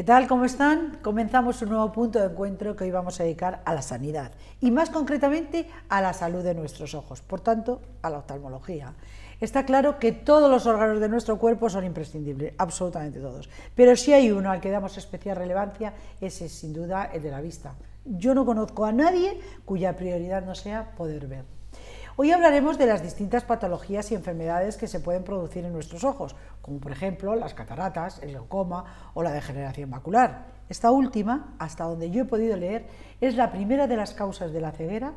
¿Qué tal? ¿Cómo están? Comenzamos un nuevo punto de encuentro que hoy vamos a dedicar a la sanidad y más concretamente a la salud de nuestros ojos, por tanto, a la oftalmología. Está claro que todos los órganos de nuestro cuerpo son imprescindibles, absolutamente todos, pero si hay uno al que damos especial relevancia, ese es sin duda el de la vista. Yo no conozco a nadie cuya prioridad no sea poder ver. Hoy hablaremos de las distintas patologías y enfermedades que se pueden producir en nuestros ojos, como por ejemplo las cataratas, el glaucoma o la degeneración macular. Esta última, hasta donde yo he podido leer, es la primera de las causas de la ceguera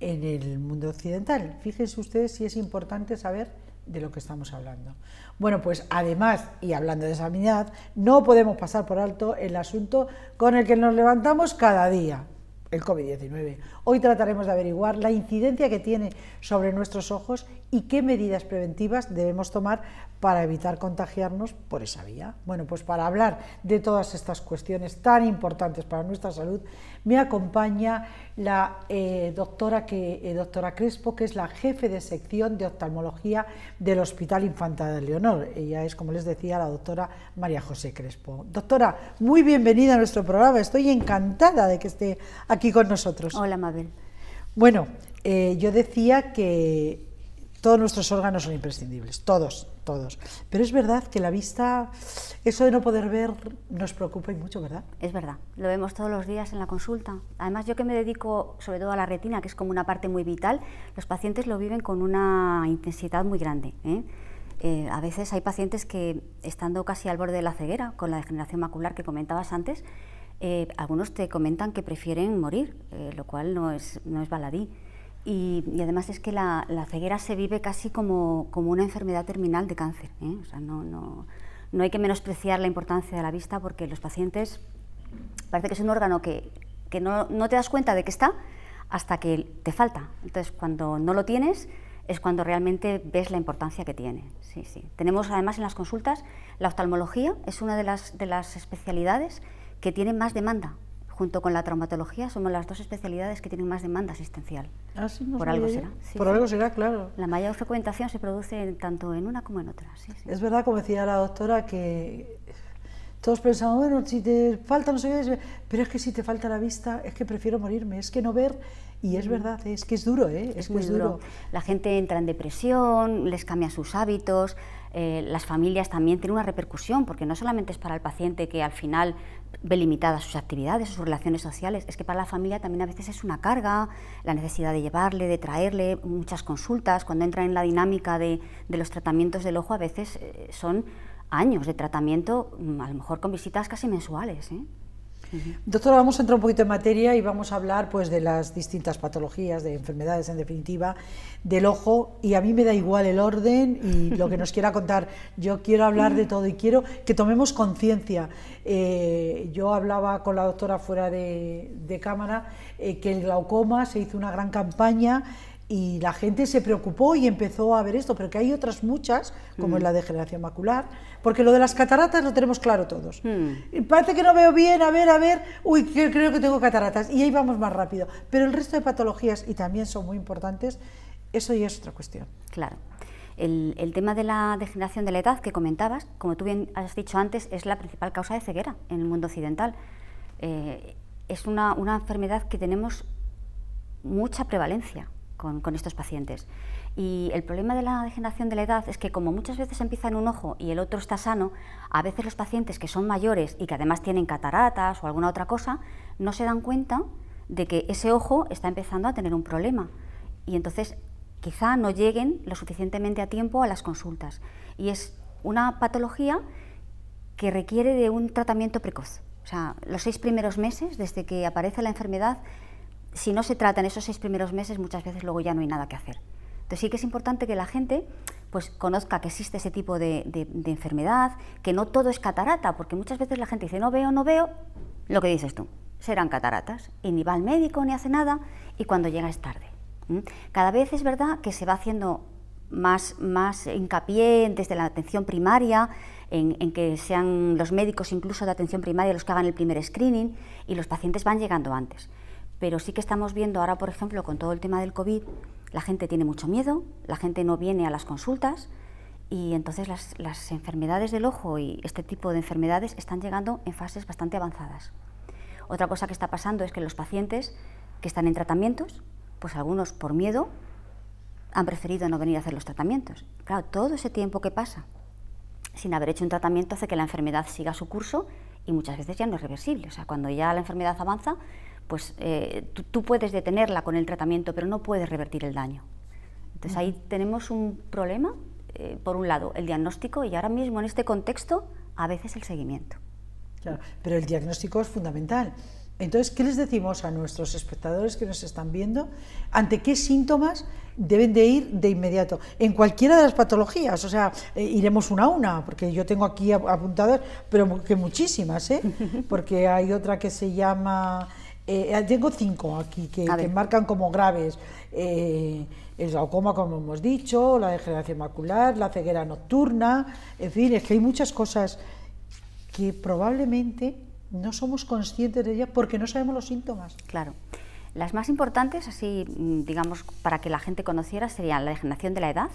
en el mundo occidental. Fíjense ustedes si es importante saber de lo que estamos hablando. Bueno, pues además, y hablando de sanidad, no podemos pasar por alto el asunto con el que nos levantamos cada día, el COVID-19. Hoy trataremos de averiguar la incidencia que tiene sobre nuestros ojos y qué medidas preventivas debemos tomar para evitar contagiarnos por esa vía. Bueno, pues para hablar de todas estas cuestiones tan importantes para nuestra salud, me acompaña la eh, doctora, eh, doctora Crespo, que es la jefe de sección de oftalmología del Hospital Infanta de Leonor. Ella es, como les decía, la doctora María José Crespo. Doctora, muy bienvenida a nuestro programa. Estoy encantada de que esté aquí con nosotros. Hola, Mabel. Bueno, eh, yo decía que todos nuestros órganos son imprescindibles, todos, todos. Pero es verdad que la vista, eso de no poder ver, nos preocupa y mucho, ¿verdad? Es verdad, lo vemos todos los días en la consulta. Además, yo que me dedico sobre todo a la retina, que es como una parte muy vital, los pacientes lo viven con una intensidad muy grande. ¿eh? Eh, a veces hay pacientes que, estando casi al borde de la ceguera, con la degeneración macular que comentabas antes, eh, algunos te comentan que prefieren morir, eh, lo cual no es, no es baladí. Y, además es que la, ceguera se vive casi como, como una enfermedad terminal de cáncer. ¿eh? O sea, no, no, no, hay que menospreciar la importancia de la vista porque los pacientes parece que es un órgano que, que no, no te das cuenta de que está hasta que te falta. Entonces, cuando no lo tienes, es cuando realmente ves la importancia que tiene. Sí, sí. Tenemos además en las consultas, la oftalmología es una de las, de las especialidades que tienen más demanda. Junto con la traumatología somos las dos especialidades que tienen más demanda asistencial. Ah, por algo será. por algo será, claro. La mayor frecuentación se produce tanto en una como en otra. Es verdad, como decía la doctora, que todos pensamos, bueno, si te falta no sé pero es que si te falta la vista, es que prefiero morirme, es que no ver, y es verdad, es que es duro, ¿eh? es, muy duro. La gente entra en depresión, les cambia sus hábitos, eh, las familias también tienen una repercusión, porque no solamente es para el paciente que al final ve limitadas sus actividades, sus relaciones sociales, es que para la familia también a veces es una carga, la necesidad de llevarle, de traerle, muchas consultas, cuando entra en la dinámica de, los tratamientos del ojo a veces eh, son años de tratamiento, mm, a lo mejor con visitas casi mensuales. ¿eh? Doctora, vamos a entrar un poquito en materia y vamos a hablar pues, de las distintas patologías, de enfermedades en definitiva, del ojo, y a mí me da igual el orden y lo que nos quiera contar. Yo quiero hablar de todo y quiero que tomemos conciencia. Eh, yo hablaba con la doctora fuera de, cámara eh, que el glaucoma se hizo una gran campaña y la gente se preocupó y empezó a ver esto, pero que hay otras muchas, como es mm. la degeneración macular, porque lo de las cataratas lo tenemos claro todos. Mm. parece que no veo bien, a ver, a ver, uy, creo, que tengo cataratas, y ahí vamos más rápido. Pero el resto de patologías, y también son muy importantes, eso ya es otra cuestión. Claro. El, tema de la degeneración de la edad que comentabas, como tú bien has dicho antes, es la principal causa de ceguera en el mundo occidental. Eh, es una enfermedad que tenemos mucha prevalencia con, estos pacientes. Y el problema de la degeneración de la edad es que como muchas veces empieza en un ojo y el otro está sano, a veces los pacientes que son mayores y que además tienen cataratas o alguna otra cosa, no se dan cuenta de que ese ojo está empezando a tener un problema. Y entonces quizá no lleguen lo suficientemente a tiempo a las consultas. Y es una patología que requiere de un tratamiento precoz. O sea, los seis primeros meses, desde que aparece la enfermedad, si no se trata en esos seis primeros meses, muchas veces luego ya no hay nada que hacer. Entonces sí que es importante que la gente pues, conozca que existe ese tipo de, enfermedad, que no todo es catarata, porque muchas veces la gente dice no veo, no veo, lo que dices tú, serán cataratas, y ni va al médico ni hace nada, y cuando llega es tarde. Cada vez es verdad que se va haciendo más, más hincapié desde la atención primaria, en, que sean los médicos incluso de atención primaria los que hagan el primer screening y los pacientes van llegando antes pero sí que estamos viendo ahora, por ejemplo, con todo el tema del COVID, la gente tiene mucho miedo, la gente no viene a las consultas y entonces las, enfermedades del ojo y este tipo de enfermedades están llegando en fases bastante avanzadas. Otra cosa que está pasando es que los pacientes que están en tratamientos, pues algunos por miedo han preferido no venir a hacer los tratamientos. Claro, todo ese tiempo que pasa sin haber hecho un tratamiento hace que la enfermedad siga su curso y muchas veces ya no es reversible. O sea, cuando ya la enfermedad avanza, pues eh, tú, puedes detenerla con el tratamiento, pero no puedes revertir el daño. Entonces ahí tenemos un problema, eh, por un lado, el diagnóstico y ahora mismo en este contexto, a veces el seguimiento. Claro, pero el diagnóstico es fundamental. Entonces, ¿qué les decimos a nuestros espectadores que nos están viendo? ¿Ante qué síntomas deben de ir de inmediato? En cualquiera de las patologías, o sea, eh, iremos una a una, porque yo tengo aquí apuntadas, pero que muchísimas, ¿eh? Porque hay otra que se llama eh, tengo cinco aquí que, marcan como graves. Eh, el glaucoma, como hemos dicho, la degeneración macular, la ceguera nocturna, en fin, es que hay muchas cosas que probablemente no somos conscientes de ellas porque no sabemos los síntomas. Claro. Las más importantes, así mm, digamos, para que la gente conociera, serían la degeneración de la edad,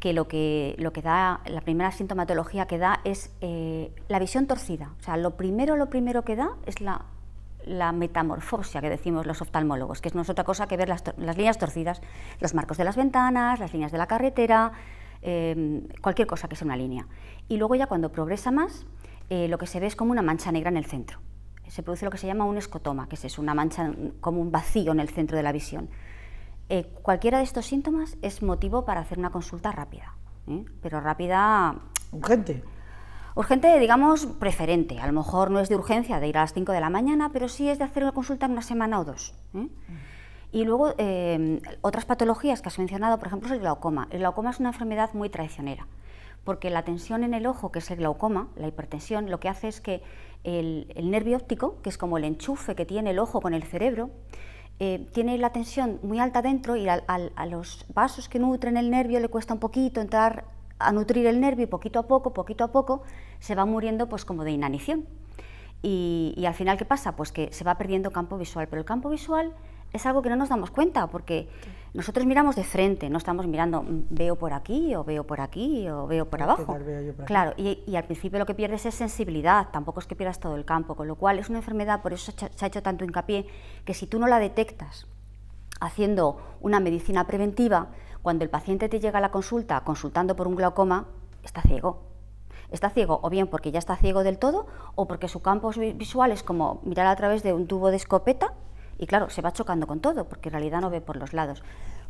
que lo que, lo que da, la primera sintomatología que da es eh, la visión torcida. O sea, lo primero, lo primero que da es la la metamorfosia que decimos los oftalmólogos, que no es otra cosa que ver las, líneas torcidas, los marcos de las ventanas, las líneas de la carretera, em, cualquier cosa que sea una línea. Y luego ya cuando progresa más, eh, lo que se ve es como una mancha negra en el centro. Se produce lo que se llama un escotoma, que es una mancha como un vacío en el centro de la visión. Eh, cualquiera de estos síntomas es motivo para hacer una consulta rápida, ¿eh? pero rápida... Urgente. Urgente, digamos, preferente. A lo mejor no es de urgencia de ir a las 5 de la mañana, pero sí es de hacer una consulta en una semana o dos. ¿eh? Y luego, eh, otras patologías que has mencionado, por ejemplo, es el glaucoma. El glaucoma es una enfermedad muy traicionera, porque la tensión en el ojo, que es el glaucoma, la hipertensión, lo que hace es que el, nervio óptico, que es como el enchufe que tiene el ojo con el cerebro, eh, tiene la tensión muy alta dentro y al a los vasos que nutren el nervio le cuesta un poquito entrar a nutrir el nervio poquito a poco, poquito a poco, se va muriendo pues como de inanición. Y, al final, ¿qué pasa? Pues que se va perdiendo campo visual, pero el campo visual es algo que no nos damos cuenta, porque nosotros miramos de frente, no estamos mirando, mm, veo por aquí, o veo por aquí, o veo por abajo. claro, y, al principio lo que pierdes es sensibilidad, tampoco es que pierdas todo el campo, con lo cual es una enfermedad, por eso se ha hecho tanto hincapié, que si tú no la detectas haciendo una medicina preventiva, cuando el paciente te llega a la consulta consultando por un glaucoma, está ciego. Está ciego o bien porque ya está ciego del todo o porque su campo visual es como mirar a través de un tubo de escopeta y claro, se va chocando con todo porque en realidad no ve por los lados.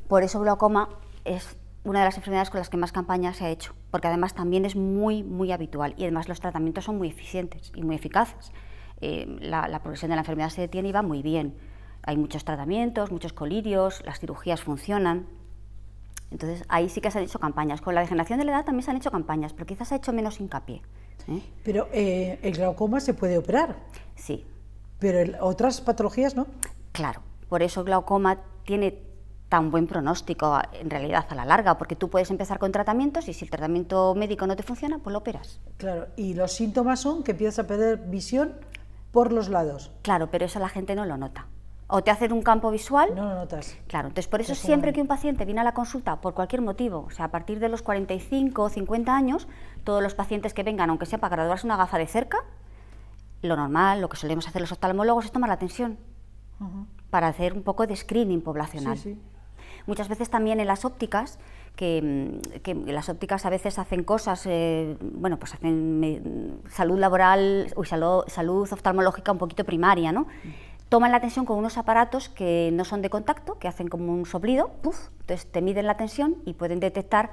Por eso glaucoma es una de las enfermedades con las que más campaña se ha hecho, porque además también es muy, muy habitual y además los tratamientos son muy eficientes y muy eficaces. Eh, la, la, progresión de la enfermedad se detiene y va muy bien. Hay muchos tratamientos, muchos colirios, las cirugías funcionan. Entonces, ahí sí que se han hecho campañas. Con la degeneración de la edad también se han hecho campañas, pero quizás se ha hecho menos hincapié. ¿eh? Pero eh, el glaucoma se puede operar. Sí. Pero otras patologías no. Claro, por eso el glaucoma tiene tan buen pronóstico en realidad a la larga, porque tú puedes empezar con tratamientos y si el tratamiento médico no te funciona, pues lo operas. Claro, y los síntomas son que empiezas a perder visión por los lados. Claro, pero eso la gente no lo nota o te hacen un campo visual. No no notas. Claro, entonces por eso siempre que un paciente viene a la consulta por cualquier motivo, o sea, a partir de los 45 o 50 años, todos los pacientes que vengan, aunque sea para graduarse una gafa de cerca, lo normal, lo que solemos hacer los oftalmólogos es tomar la tensión para hacer un poco de screening poblacional. Muchas veces también en las ópticas, que, mm, las ópticas a veces hacen cosas, eh, bueno, pues hacen salud laboral, uy, salud, oftalmológica un poquito primaria, ¿no? Mm toman la tensión con unos aparatos que no son de contacto, que hacen como un soplido, puff, entonces te miden la tensión y pueden detectar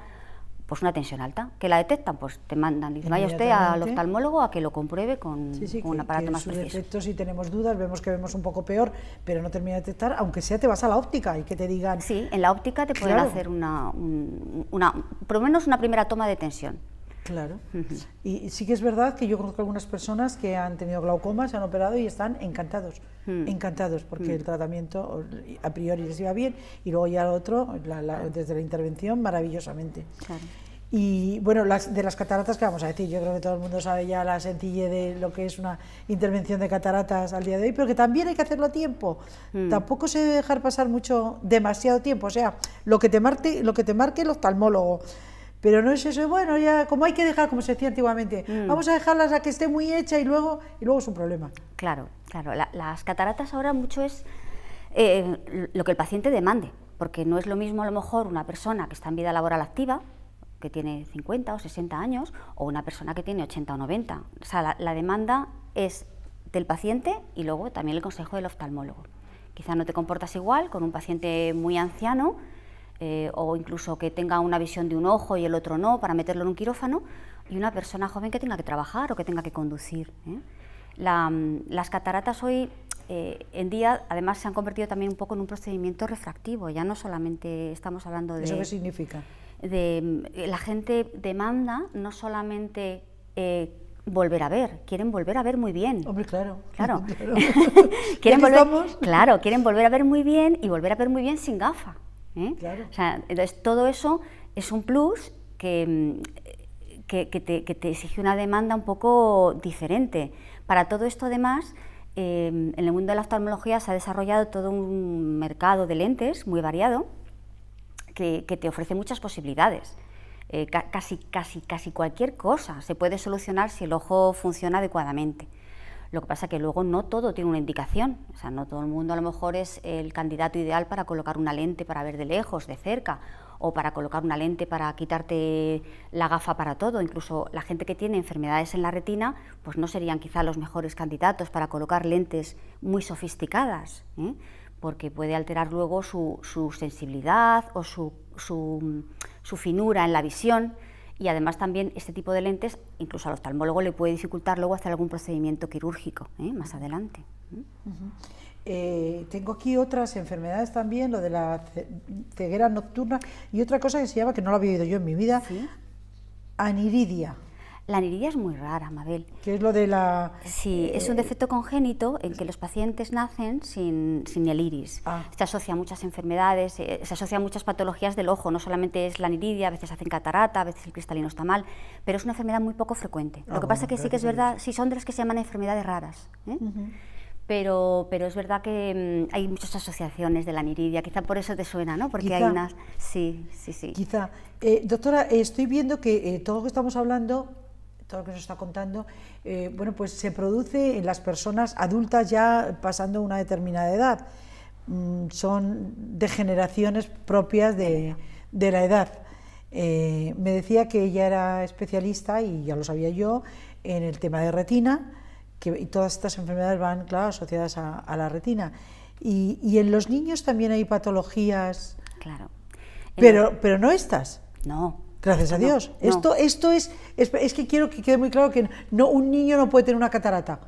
pues una tensión alta. Que la detectan, pues te mandan, vaya usted al oftalmólogo a que lo compruebe con, un aparato más preciso. si tenemos dudas, vemos que vemos un poco peor, pero no termina de detectar, aunque sea te vas a la óptica y que te digan... Sí, en la óptica te pueden hacer una, una, por lo menos una primera toma de tensión. Claro. y, sí que es verdad que yo conozco algunas personas que han tenido glaucoma, se han operado y están encantados, mm. encantados, porque mm. el tratamiento a priori les iba bien y luego ya el otro, desde la intervención, maravillosamente. Y bueno, las, de las cataratas, que vamos a decir? Yo creo que todo el mundo sabe ya la sencillez de lo que es una intervención de cataratas al día de hoy, pero que también hay que hacerlo a tiempo. Mm. Tampoco se debe dejar pasar mucho, demasiado tiempo. O sea, lo que te, marque, lo que te marque el oftalmólogo, pero no es eso, bueno, ya como hay que dejar, como se decía antiguamente, mm. vamos a dejarlas a que esté muy hecha y luego, y luego es un problema. Claro, claro. las cataratas ahora mucho es eh, lo que el paciente demande, porque no es lo mismo a lo mejor una persona que está en vida laboral activa, que tiene 50 o 60 años, o una persona que tiene 80 o 90. O sea, la demanda es del paciente y luego también el consejo del oftalmólogo. Quizá no te comportas igual con un paciente muy anciano eh, o incluso que tenga una visión de un ojo y el otro no, para meterlo en un quirófano, y una persona joven que tenga que trabajar o que tenga que conducir. ¿eh? Mm, las cataratas hoy eh, en día, además, se han convertido también un poco en un procedimiento refractivo, ya no solamente estamos hablando de... ¿Eso qué significa? Mm, la gente demanda no solamente volver a ver, quieren volver a ver muy bien. Hombre, claro. quieren volver, claro, quieren volver a ver muy bien y volver a ver muy bien sin gafa. ¿eh? O sea, todo eso es un plus mm, que, te, exige una demanda un poco diferente. Para todo esto, además, em, en el mundo de la oftalmología se ha desarrollado todo un mercado de lentes muy variado que, te ofrece muchas posibilidades. Eh, casi cualquier cosa se puede solucionar si el ojo funciona adecuadamente. Lo que pasa es que luego no todo tiene una indicación, o sea, no todo el mundo a lo mejor es el candidato ideal para colocar una lente para ver de lejos, de cerca, o para colocar una lente para quitarte la gafa para todo. Incluso la gente que tiene enfermedades en la retina, pues no serían quizá los mejores candidatos para colocar lentes muy sofisticadas, ¿eh? porque puede alterar luego su, sensibilidad o su finura en la visión y además también este tipo de lentes, incluso al oftalmólogo le puede dificultar luego hacer algún procedimiento quirúrgico ¿eh? más adelante. ¿Mm? Eh, tengo aquí otras enfermedades también, lo de la ceguera nocturna y otra cosa que se llama, que no lo había oído yo en mi vida, aniridia. La niridia es muy rara, Mabel. ¿Qué es lo de la...? Sí, es un eh, defecto congénito en que los pacientes nacen sin, el iris. Ah. Se asocia a muchas enfermedades, eh, se asocia a muchas patologías del ojo, no solamente es la niridia, a veces hacen catarata, a veces el cristalino está mal, pero es una enfermedad muy poco frecuente. lo ah, que pasa pasa que sí que es verdad, sí son de las que se llaman enfermedades raras. ¿eh? Pero, pero, es verdad que mm, hay muchas asociaciones de la niridia, quizá por eso te suena, ¿no? Porque hay unas... Sí, sí, sí. Quizá. doctora, estoy viendo que todo lo que estamos hablando todo lo que nos está contando, eh, bueno, pues se produce en las personas adultas ya pasando una determinada edad. Mm, son degeneraciones propias de, la edad. Eh, me decía que ella era especialista, y ya lo sabía yo, en el tema de retina, que, todas estas enfermedades van, claro, asociadas a, la retina. Y, y, en los niños también hay patologías. Claro. Pero, pero no estas. No, Gracias a Dios. Esto, esto es, es, que quiero que quede muy claro que no, un niño no puede tener una catarata.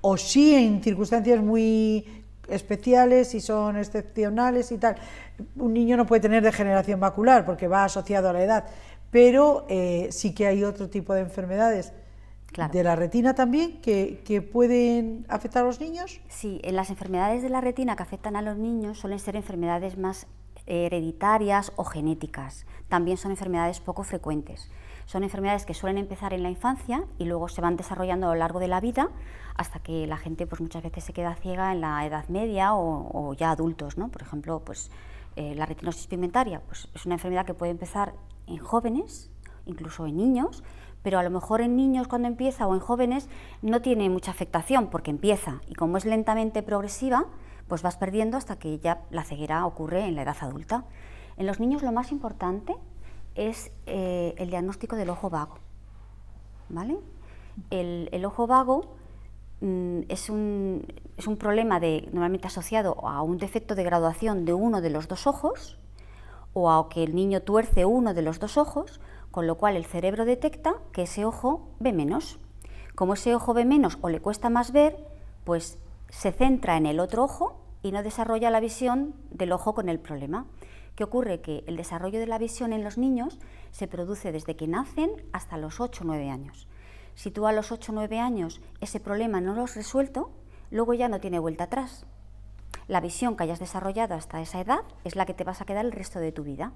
O sí en circunstancias muy especiales y son excepcionales y tal. Un niño no puede tener degeneración macular porque va asociado a la edad. Pero eh, sí que hay otro tipo de enfermedades. ¿De la retina también que, pueden afectar a los niños? Sí, en las enfermedades de la retina que afectan a los niños suelen ser enfermedades más hereditarias o genéticas. También son enfermedades poco frecuentes. Son enfermedades que suelen empezar en la infancia y luego se van desarrollando a lo largo de la vida hasta que la gente pues, muchas veces se queda ciega en la edad media o, ya adultos. ¿no? Por ejemplo, pues, eh, la retinosis pigmentaria pues, es una enfermedad que puede empezar en jóvenes, incluso en niños, pero a lo mejor en niños cuando empieza o en jóvenes no tiene mucha afectación porque empieza y como es lentamente progresiva, pues vas perdiendo hasta que ya la ceguera ocurre en la edad adulta. En los niños lo más importante es eh, el diagnóstico del ojo vago. ¿vale? El, ojo vago mm, es, un, problema de, normalmente asociado a un defecto de graduación de uno de los dos ojos o a que el niño tuerce uno de los dos ojos, con lo cual el cerebro detecta que ese ojo ve menos. Como ese ojo ve menos o le cuesta más ver, pues se centra en el otro ojo y no desarrolla la visión del ojo con el problema. ¿Qué ocurre? Que el desarrollo de la visión en los niños se produce desde que nacen hasta los 8 o 9 años. Si tú a los 8 o 9 años ese problema no lo has resuelto, luego ya no tiene vuelta atrás. La visión que hayas desarrollado hasta esa edad es la que te vas a quedar el resto de tu vida.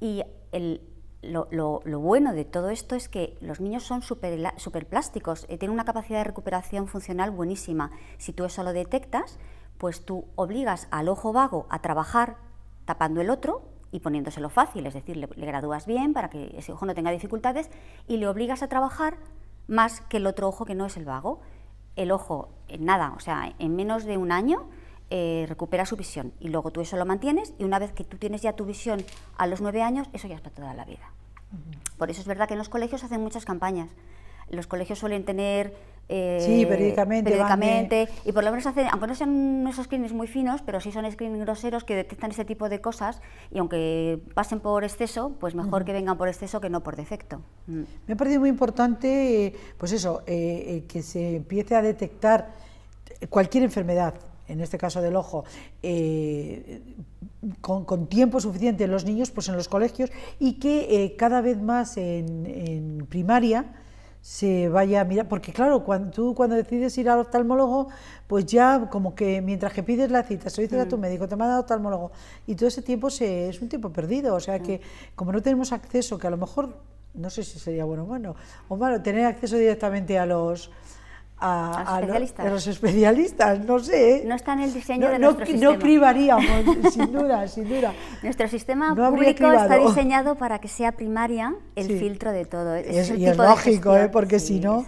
Y el lo, lo, bueno de todo esto es que los niños son súper super plásticos, eh, tienen una capacidad de recuperación funcional buenísima. Si tú eso lo detectas, pues tú obligas al ojo vago a trabajar tapando el otro y poniéndoselo fácil, es decir, le, le gradúas bien para que ese ojo no tenga dificultades y le obligas a trabajar más que el otro ojo que no es el vago. El ojo, en nada, o sea, en menos de un año, eh, recupera su visión y luego tú eso lo mantienes y una vez que tú tienes ya tu visión a los nueve años, eso ya es para toda la vida. Por eso es verdad que en los colegios hacen muchas campañas. Los colegios suelen tener... Eh, sí, periódicamente. y por lo menos hacen, aunque no sean esos screenings muy finos, pero sí son screenings groseros que detectan ese tipo de cosas y aunque pasen por exceso, pues mejor que vengan por exceso que no por defecto. Mm. Me ha parecido muy importante, pues eso, eh, que se empiece a detectar cualquier enfermedad, en este caso del ojo, eh, con, tiempo suficiente en los niños, pues en los colegios, y que eh, cada vez más en, primaria se vaya a mirar, porque claro, cuando, tú cuando decides ir al oftalmólogo, pues ya como que mientras que pides la cita, se lo a tu mm. médico, te manda al oftalmólogo, y todo ese tiempo es un tiempo perdido, o sea que mm. como no tenemos acceso, que a lo mejor, no sé si sería bueno bueno, o malo, tener acceso directamente a los a, los especialistas, no sé. No está en el diseño de nuestro sistema. No sin duda, sin duda. Nuestro sistema público está diseñado para que sea primaria el filtro de todo. Es, y es lógico, ¿eh? porque si no,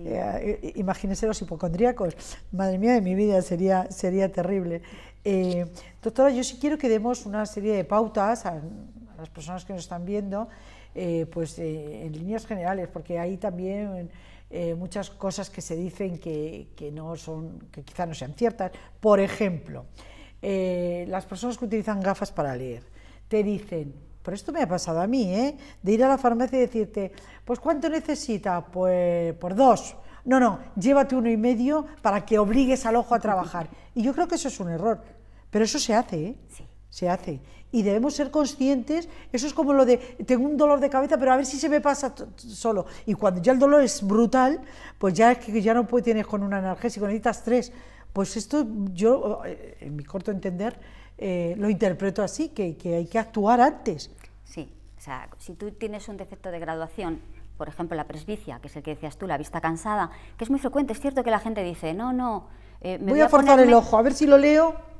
eh, imagínense los hipocondríacos. Madre mía de mi vida, sería, sería terrible. Eh, doctora, yo sí quiero que demos una serie de pautas a, a las personas que nos están viendo, pues en líneas generales, porque ahí también... Eh, muchas cosas que se dicen que, no son, que quizá no sean ciertas. Por ejemplo, eh, las personas que utilizan gafas para leer te dicen, pero esto me ha pasado a mí, ¿eh? de ir a la farmacia y decirte, pues ¿cuánto necesita? Pues por dos. No, no, llévate uno y medio para que obligues al ojo a trabajar. Y yo creo que eso es un error, pero eso se hace. ¿eh? se hace. Y debemos ser conscientes, eso es como lo de, tengo un dolor de cabeza, pero a ver si se me pasa solo. Y cuando ya el dolor es brutal, pues ya es que ya no puedes, tienes con un analgésico, necesitas tres. Pues esto yo, eh, en mi corto entender, eh, lo interpreto así, que, hay que actuar antes. Sí, o sea, si tú tienes un defecto de graduación, por ejemplo la presbicia, que es el que decías tú, la vista cansada, que es muy frecuente, es cierto que la gente dice, no, no, eh, me voy, a, forzar el ojo, a ver si lo leo.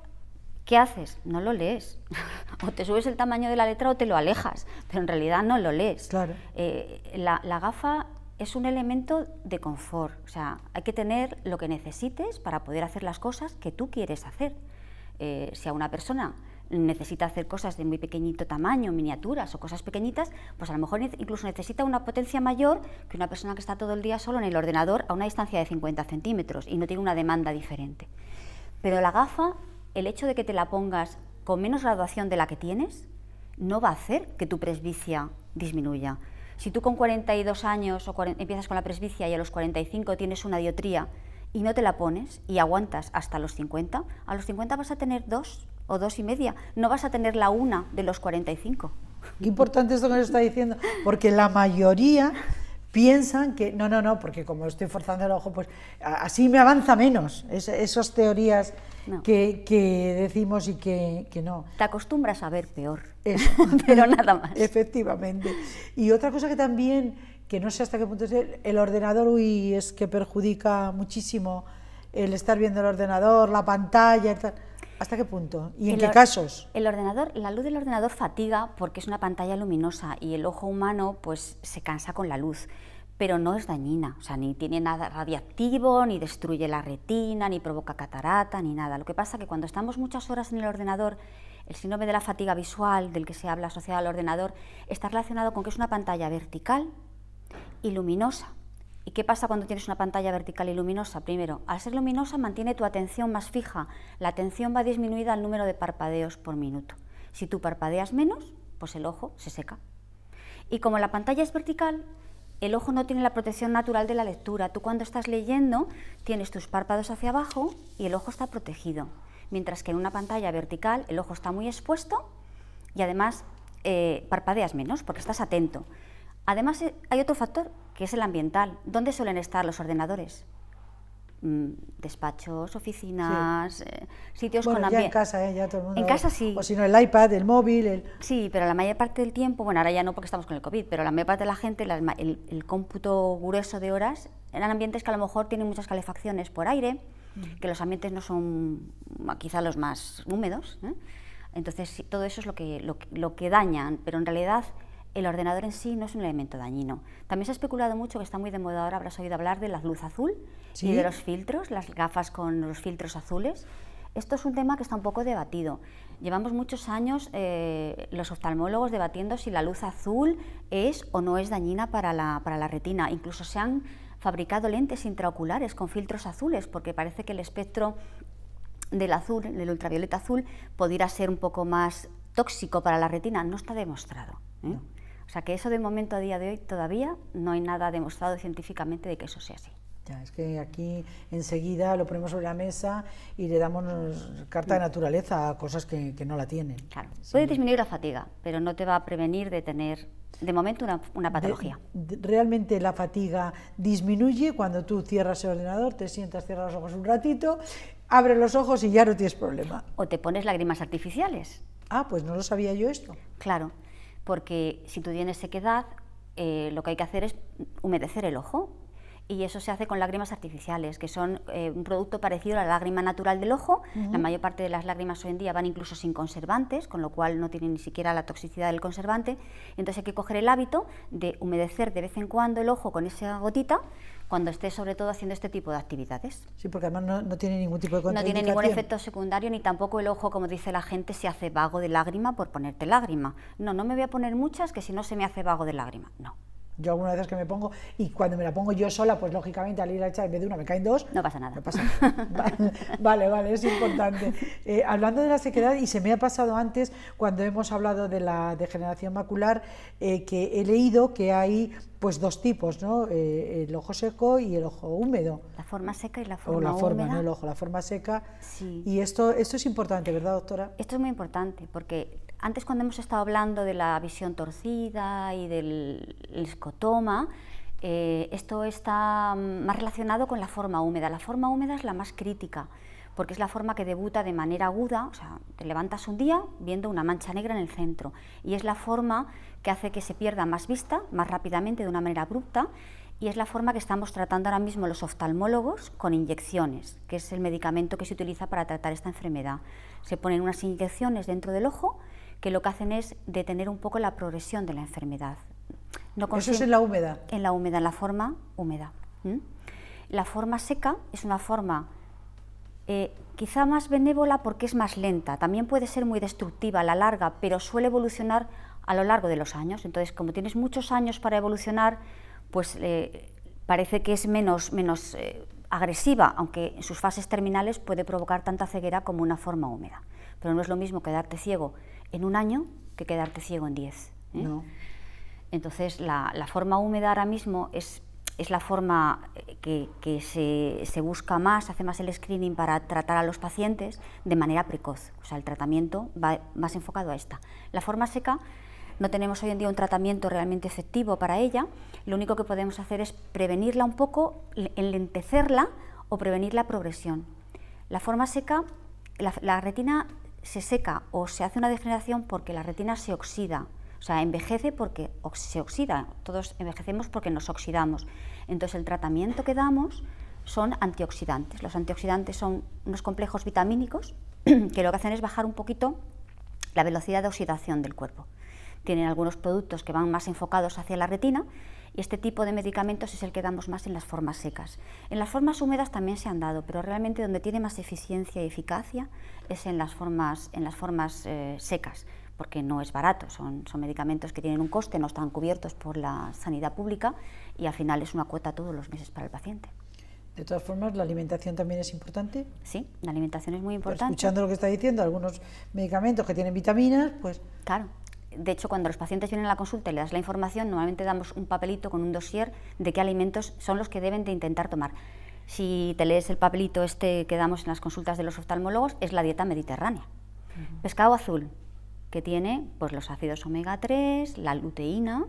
¿Qué haces? No lo lees. o te subes el tamaño de la letra o te lo alejas, pero en realidad no lo lees. Claro. Eh, la, gafa es un elemento de confort. O sea, hay que tener lo que necesites para poder hacer las cosas que tú quieres hacer. Eh, si a una persona necesita hacer cosas de muy pequeñito tamaño, miniaturas o cosas pequeñitas, pues a lo mejor incluso necesita una potencia mayor que una persona que está todo el día solo en el ordenador a una distancia de 50 centímetros y no tiene una demanda diferente. Pero la gafa el hecho de que te la pongas con menos graduación de la que tienes no va a hacer que tu presbicia disminuya. Si tú con 42 años o empiezas con la presbicia y a los 45 tienes una diotría y no te la pones y aguantas hasta los 50, a los 50 vas a tener dos o dos y media, no vas a tener la una de los 45. Qué importante esto que nos está diciendo, porque la mayoría piensan que no, no, no, porque como estoy forzando el ojo, pues así me avanza menos. esas teorías que, decimos y que, no. Te acostumbras a ver peor, Eso. pero nada más. Efectivamente. Y otra cosa que también, que no sé hasta qué punto es el, ordenador, uy, es que perjudica muchísimo el estar viendo el ordenador, la pantalla, tal. ¿Hasta qué punto? ¿Y en qué casos? El ordenador, la luz del ordenador fatiga porque es una pantalla luminosa y el ojo humano pues se cansa con la luz pero no es dañina, o sea, ni tiene nada radiactivo, ni destruye la retina, ni provoca catarata, ni nada. Lo que pasa es que cuando estamos muchas horas en el ordenador, el síndrome de la fatiga visual, del que se habla asociado al ordenador, está relacionado con que es una pantalla vertical y luminosa. ¿Y qué pasa cuando tienes una pantalla vertical y luminosa? Primero, al ser luminosa mantiene tu atención más fija. La atención va disminuida al número de parpadeos por minuto. Si tú parpadeas menos, pues el ojo se seca. Y como la pantalla es vertical, el ojo no tiene la protección natural de la lectura. Tú cuando estás leyendo tienes tus párpados hacia abajo y el ojo está protegido. Mientras que en una pantalla vertical el ojo está muy expuesto y además eh, parpadeas menos porque estás atento. Además eh, hay otro factor que es el ambiental. ¿Dónde suelen estar los ordenadores? Mm, despachos, oficinas, eh, sitios con ambiente. en casa, ¿eh? ya En casa sí. O si no, el iPad, el móvil. Sí, pero la mayor parte del tiempo, bueno, ahora ya no porque estamos con el COVID, pero la mayor parte de la gente, el, cómputo grueso de horas, eran ambientes que a lo mejor tienen muchas calefacciones por aire, mm. que los ambientes no son quizá los más húmedos. ¿eh? Entonces, todo eso es lo que, lo que dañan, pero en realidad el ordenador en sí no es un elemento dañino. También se ha especulado mucho, que está muy de moda ahora, habrás oído hablar de la luz azul y de los filtros, las gafas con los filtros azules. Esto es un tema que está un poco debatido. Llevamos muchos años eh, los oftalmólogos debatiendo si la luz azul es o no es dañina para la, para la retina. Incluso se han fabricado lentes intraoculares con filtros azules porque parece que el espectro del azul, del ultravioleta azul, pudiera ser un poco más tóxico para la retina. No está demostrado. ¿eh? O sea que eso de momento a día de hoy todavía no hay nada demostrado científicamente de que eso sea así. Ya, es que aquí enseguida lo ponemos sobre la mesa y le damos carta de naturaleza a cosas que, que no la tienen. Claro, puede disminuir la fatiga, pero no te va a prevenir de tener de momento una, una patología. realmente la fatiga disminuye cuando tú cierras el ordenador, te sientas, cierras los ojos un ratito, abres los ojos y ya no tienes problema. O te pones lágrimas artificiales. Ah, pues no lo sabía yo esto. Claro porque si tú tienes sequedad, eh, lo que hay que hacer es humedecer el ojo, y eso se hace con lágrimas artificiales, que son eh, un producto parecido a la lágrima natural del ojo. La mayor parte de las lágrimas hoy en día van incluso sin conservantes, con lo cual no tienen ni siquiera la toxicidad del conservante. Entonces hay que coger el hábito de humedecer de vez en cuando el ojo con esa gotita cuando estés sobre todo haciendo este tipo de actividades. Sí, porque además no, tiene ningún tipo de No tiene ningún efecto secundario ni tampoco el ojo, como dice la gente, se hace vago de lágrima por ponerte lágrima. No, no me voy a poner muchas que si no se me hace vago de lágrima. No. Yo algunas veces que me pongo, y cuando me la pongo yo sola, pues lógicamente al ir a echar en vez de una me caen dos. No pasa nada. No pasa Vale, vale, es importante. Eh, hablando de la sequedad, y se me ha pasado antes cuando hemos hablado de la degeneración macular, eh, que he leído que hay pues dos tipos, ¿no? Eh, el ojo seco y el ojo húmedo. La forma seca y la forma húmeda. O la forma, ojo, la forma seca. Y esto, esto es importante, ¿verdad, doctora? Esto es muy importante porque antes cuando hemos estado hablando de la visión torcida y del escotoma, eh, esto está mm, más relacionado con la forma húmeda. La forma húmeda es la más crítica, porque es la forma que debuta de manera aguda, o sea, te levantas un día viendo una mancha negra en el centro, y es la forma que hace que se pierda más vista, más rápidamente, de una manera abrupta, y es la forma que estamos tratando ahora mismo los oftalmólogos con inyecciones, que es el medicamento que se utiliza para tratar esta enfermedad. Se ponen unas inyecciones dentro del ojo que lo que hacen es detener un poco la progresión de la enfermedad. Eso es en la húmeda. En la húmeda, en la forma húmeda. La forma seca es una forma eh, quizá más benévola porque es más lenta. También puede ser muy destructiva a la larga, pero suele evolucionar a lo largo de los años. Entonces, como tienes muchos años para evolucionar, pues eh, parece que es menos, menos eh, agresiva, aunque en sus fases terminales puede provocar tanta ceguera como una forma húmeda. Pero no es lo mismo quedarte ciego en un año que quedarte ciego en diez. ¿eh? Entonces, la, forma húmeda ahora mismo es, la forma eh, que, se, se, busca más, hace más el screening para tratar a los pacientes de manera precoz. O sea, el tratamiento va más enfocado a esta. La forma seca no tenemos hoy en día un tratamiento realmente efectivo para ella, lo único que podemos hacer es prevenirla un poco, enlentecerla o prevenir la progresión. La forma seca, la, la retina se seca o se hace una degeneración porque la retina se oxida, o sea, envejece porque se oxida, todos envejecemos porque nos oxidamos. Entonces el tratamiento que damos son antioxidantes. Los antioxidantes son unos complejos vitamínicos que lo que hacen es bajar un poquito la velocidad de oxidación del cuerpo tienen algunos productos que van más enfocados hacia la retina y este tipo de medicamentos es el que damos más en las formas secas. En las formas húmedas también se han dado, pero realmente donde tiene más eficiencia y eficacia es en las formas, en las formas eh, secas, porque no es barato, son, son medicamentos que tienen un coste, no están cubiertos por la sanidad pública y al final es una cuota todos los meses para el paciente. De todas formas, ¿la alimentación también es importante? Sí, la alimentación es muy importante. escuchando lo que está diciendo, algunos medicamentos que tienen vitaminas, pues... Claro, de hecho, cuando los pacientes vienen a la consulta y le das la información, normalmente damos un papelito con un dossier de qué alimentos son los que deben de intentar tomar. Si te lees el papelito este que damos en las consultas de los oftalmólogos, es la dieta mediterránea. Pescado azul, que tiene pues, los ácidos omega 3, la luteína,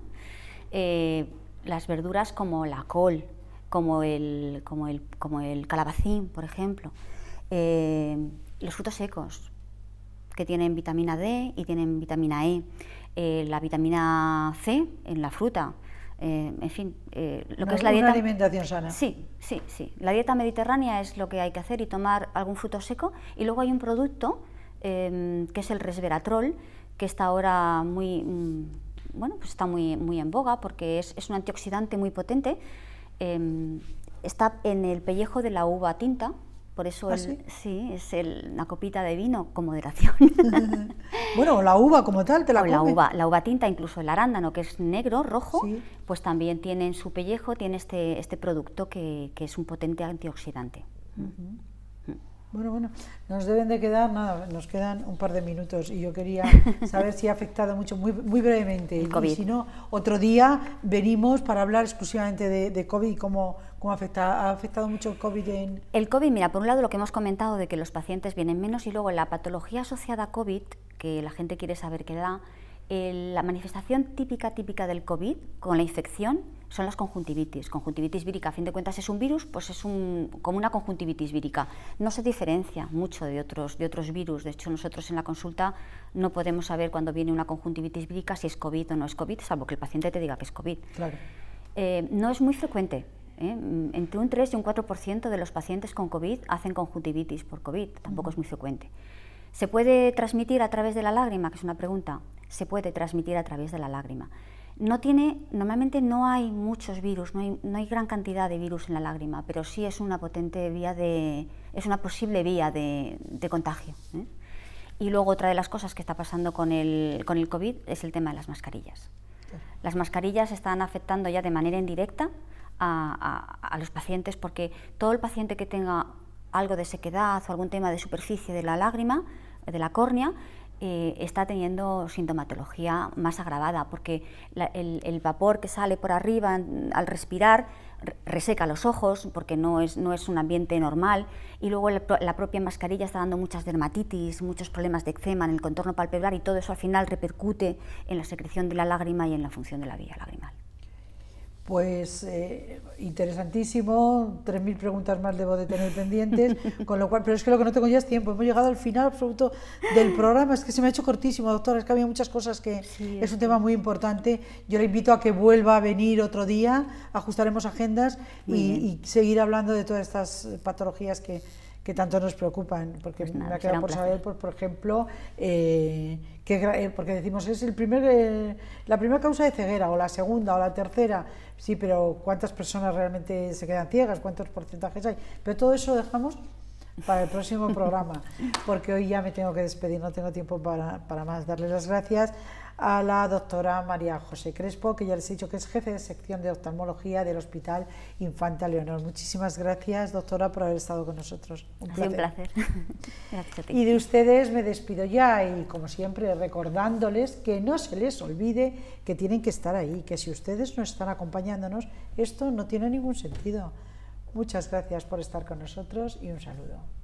eh, las verduras como la col, como el, como el, como el calabacín, por ejemplo, eh, los frutos secos, que tienen vitamina D y tienen vitamina E. Eh, la vitamina C en la fruta, eh, en fin, eh, lo que es la dieta... Una alimentación sana. Sí, sí, sí. La dieta mediterránea es lo que hay que hacer y tomar algún fruto seco. Y luego hay un producto em, que es el resveratrol, que está ahora muy, mm, bueno, pues está muy, muy en boga porque es, es un antioxidante muy potente. Em, está en el pellejo de la uva tinta, por eso ¿Ah, sí? es el, una copita de vino con moderación. bueno, la uva como tal, te la La uva, la uva tinta, incluso el arándano, que es negro, rojo, pues también tiene en su pellejo, tiene este, este producto que, que es un potente antioxidante. Bueno, bueno, nos deben de quedar, nada, nos quedan un par de minutos y yo quería saber si ha afectado mucho, muy, muy brevemente. El COVID. Y si no, otro día venimos para hablar exclusivamente de, COVID y cómo, cómo afecta, ha afectado mucho el COVID en... El COVID, mira, por un lado lo que hemos comentado de que los pacientes vienen menos y luego la patología asociada a COVID, que la gente quiere saber qué da, la manifestación típica, típica del COVID con la infección son las conjuntivitis. Conjuntivitis vírica, a fin de cuentas, es un virus, pues es como una conjuntivitis vírica. No se diferencia mucho de otros, virus. De hecho, nosotros en la consulta no podemos saber cuando viene una conjuntivitis vírica si es COVID o no es COVID, salvo que el paciente te diga que es COVID. Eh, no es muy frecuente. ¿eh? Mm, entre un 3 y un 4% de los pacientes con COVID hacen conjuntivitis por COVID. Tampoco es muy frecuente. ¿Se puede transmitir a través de la lágrima? Que es una pregunta. Se puede transmitir a través de la lágrima. tiene, normalmente no hay muchos virus, no hay, gran cantidad de virus en la lágrima, pero sí es una potente vía de, es una posible vía de, contagio. ¿eh? Y luego otra de las cosas que está pasando con el, COVID es el tema de las mascarillas. Las mascarillas están afectando ya de manera indirecta a, los pacientes porque todo el paciente que tenga algo de sequedad o algún tema de superficie de la lágrima de la córnea eh, está teniendo sintomatología más agravada, porque el, vapor que sale por arriba al respirar reseca los ojos, porque no es, no es un ambiente normal, y luego la, la, propia mascarilla está dando muchas dermatitis, muchos problemas de eczema en el contorno palpebral, y todo eso al final repercute en la secreción de la lágrima y en la función de la vía lagrimal. Pues eh, interesantísimo, 3.000 preguntas más debo de tener pendientes, con lo cual, pero es que lo que no tengo ya es tiempo, hemos llegado al final absoluto del programa, es que se me ha hecho cortísimo, doctora, es que había muchas cosas que es un tema muy importante, yo le invito a que vuelva a venir otro día, ajustaremos agendas y seguir hablando de todas estas patologías que, que tanto nos preocupan, porque pues me ha quedado por saber, por ejemplo, eh, eh, porque decimos es el primer, eh, la primera causa de ceguera, o la segunda, o la tercera, sí, pero ¿cuántas personas realmente se quedan ciegas? ¿Cuántos porcentajes hay? Pero todo eso dejamos para el próximo programa, porque hoy ya me tengo que despedir, no tengo tiempo para, para más. Darles las gracias a la doctora María José Crespo, que ya les he dicho que es jefe de sección de oftalmología del Hospital Infanta Leonor. Muchísimas gracias, doctora, por haber estado con nosotros. Un placer. Y de ustedes me despido ya y, como siempre, recordándoles que no se les olvide que tienen que estar ahí, que si ustedes no están acompañándonos, esto no tiene ningún sentido. Muchas gracias por estar con nosotros y un saludo.